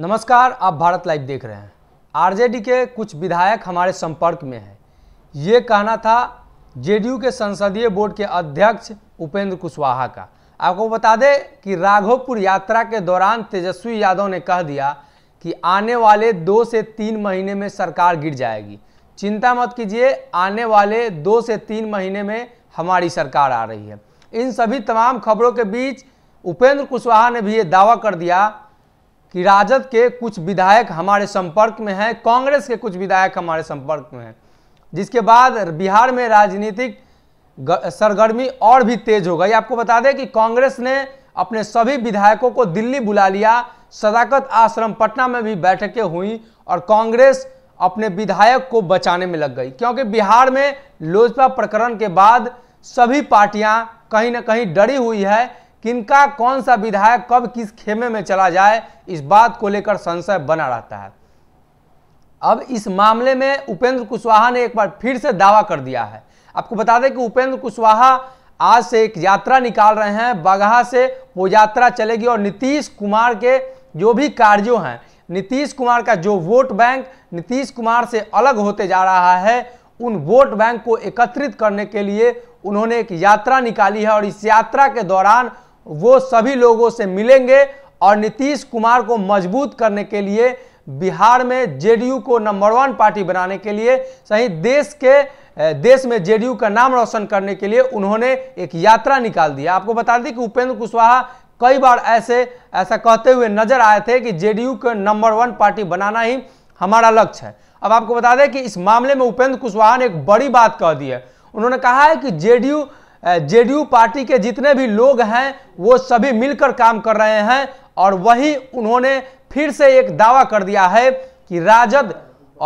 नमस्कार आप भारत लाइव देख रहे हैं आरजेडी के कुछ विधायक हमारे संपर्क में हैं ये कहना था जेडीयू के संसदीय बोर्ड के अध्यक्ष उपेंद्र कुशवाहा का आपको बता दें कि राघोपुर यात्रा के दौरान तेजस्वी यादव ने कह दिया कि आने वाले दो से तीन महीने में सरकार गिर जाएगी चिंता मत कीजिए आने वाले दो से तीन महीने में हमारी सरकार आ रही है इन सभी तमाम खबरों के बीच उपेंद्र कुशवाहा ने भी ये दावा कर दिया कि राजद के कुछ विधायक हमारे संपर्क में हैं कांग्रेस के कुछ विधायक हमारे संपर्क में हैं जिसके बाद बिहार में राजनीतिक सरगर्मी और भी तेज हो गई आपको बता दें कि कांग्रेस ने अपने सभी विधायकों को दिल्ली बुला लिया सदाकत आश्रम पटना में भी बैठकें हुई और कांग्रेस अपने विधायक को बचाने में लग गई क्योंकि बिहार में लोजपा प्रकरण के बाद सभी पार्टियां कहीं ना कहीं डरी हुई है किनका कौन सा विधायक कब किस खेमे में चला जाए इस बात को लेकर संशय बना रहता है अब इस मामले में उपेंद्र कुशवाहा ने एक बार फिर से दावा कर दिया है आपको बता दें कि उपेंद्र कुशवाहा आज से एक यात्रा निकाल रहे हैं बगहा से वो यात्रा चलेगी और नीतीश कुमार के जो भी कार्यो हैं नीतीश कुमार का जो वोट बैंक नीतीश कुमार से अलग होते जा रहा है उन वोट बैंक को एकत्रित करने के लिए उन्होंने एक यात्रा निकाली है और इस यात्रा के दौरान वो सभी लोगों से मिलेंगे और नीतीश कुमार को मजबूत करने के लिए बिहार में जेडीयू को नंबर वन पार्टी बनाने के लिए सही देश के देश में जेडीयू का नाम रोशन करने के लिए उन्होंने एक यात्रा निकाल दिया आपको बता दें कि उपेंद्र कुशवाहा कई बार ऐसे ऐसा कहते हुए नजर आए थे कि जेडीयू का नंबर वन पार्टी बनाना ही हमारा लक्ष्य है अब आपको बता दें कि इस मामले में उपेंद्र कुशवाहा ने एक बड़ी बात कह दी है उन्होंने कहा है कि जेडीयू जेडीयू पार्टी के जितने भी लोग हैं वो सभी मिलकर काम कर रहे हैं और वही उन्होंने फिर से एक दावा कर दिया है कि राजद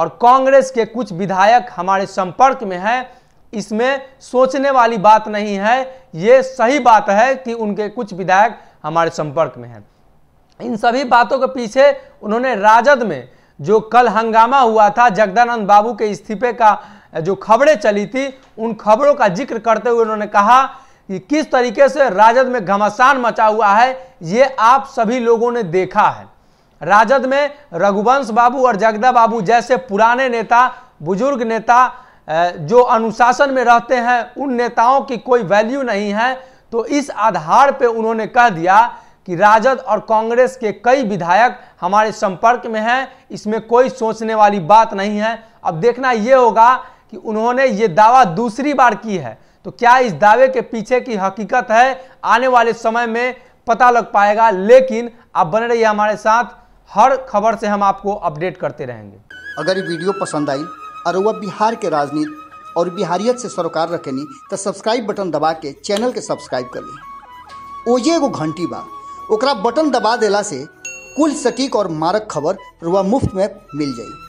और कांग्रेस के कुछ विधायक हमारे संपर्क में हैं इसमें सोचने वाली बात नहीं है ये सही बात है कि उनके कुछ विधायक हमारे संपर्क में हैं इन सभी बातों के पीछे उन्होंने राजद में जो कल हंगामा हुआ था जगदानंद बाबू के इस्तीफे का जो खबरें चली थी उन खबरों का जिक्र करते हुए उन्होंने कहा कि किस तरीके से राजद में घमासान मचा हुआ है ये आप सभी लोगों ने देखा है राजद में रघुवंश बाबू और जगदा बाबू जैसे पुराने नेता बुजुर्ग नेता जो अनुशासन में रहते हैं उन नेताओं की कोई वैल्यू नहीं है तो इस आधार पर उन्होंने कह दिया कि राजद और कांग्रेस के कई विधायक हमारे संपर्क में हैं इसमें कोई सोचने वाली बात नहीं है अब देखना ये होगा कि उन्होंने ये दावा दूसरी बार की है तो क्या इस दावे के पीछे की हकीकत है आने वाले समय में पता लग पाएगा लेकिन आप बने रहिए हमारे साथ हर खबर से हम आपको अपडेट करते रहेंगे अगर ये वीडियो पसंद आई और वह बिहार के राजनीति और बिहारियत से सरोकार रखेनी तो सब्सक्राइब बटन दबा के चैनल के सब्सक्राइब कर ली ओजे एगो घंटी बा ओकरा बटन दबा देला से कुल सटीक और मारक खबर रुआ मुफ्त में मिल जाएगी